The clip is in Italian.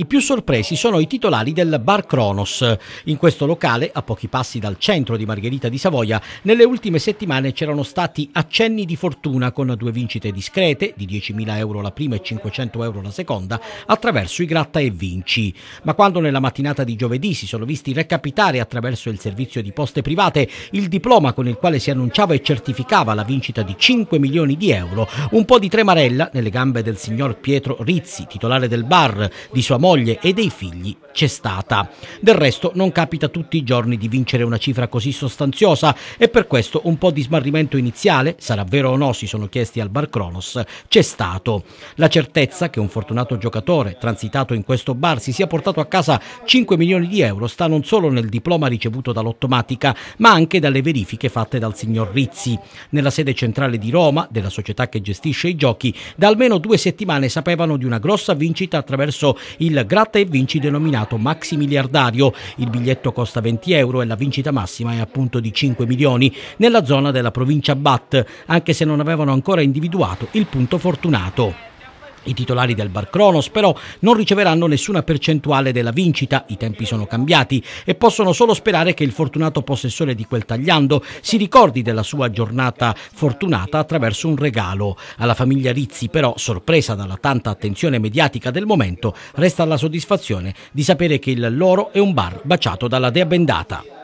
I più sorpresi sono i titolari del Bar Cronos. In questo locale, a pochi passi dal centro di Margherita di Savoia, nelle ultime settimane c'erano stati accenni di fortuna con due vincite discrete, di 10.000 euro la prima e 500 euro la seconda, attraverso i gratta e vinci. Ma quando nella mattinata di giovedì si sono visti recapitare attraverso il servizio di poste private il diploma con il quale si annunciava e certificava la vincita di 5 milioni di euro, un po' di tremarella nelle gambe del signor Pietro Rizzi, titolare del bar, di sua moglie, moglie e dei figli c'è stata. Del resto non capita tutti i giorni di vincere una cifra così sostanziosa e per questo un po' di smarrimento iniziale, sarà vero o no, si sono chiesti al bar Cronos, c'è stato. La certezza che un fortunato giocatore transitato in questo bar si sia portato a casa 5 milioni di euro sta non solo nel diploma ricevuto dall'Ottomatica, ma anche dalle verifiche fatte dal signor Rizzi. Nella sede centrale di Roma, della società che gestisce i giochi, da almeno due settimane sapevano di una grossa vincita attraverso il gratta e vinci denominato Maxi Miliardario. Il biglietto costa 20 euro e la vincita massima è appunto di 5 milioni nella zona della provincia Bat, anche se non avevano ancora individuato il punto fortunato. I titolari del Bar Cronos però non riceveranno nessuna percentuale della vincita, i tempi sono cambiati e possono solo sperare che il fortunato possessore di quel tagliando si ricordi della sua giornata fortunata attraverso un regalo. Alla famiglia Rizzi però, sorpresa dalla tanta attenzione mediatica del momento, resta la soddisfazione di sapere che il loro è un bar baciato dalla dea bendata.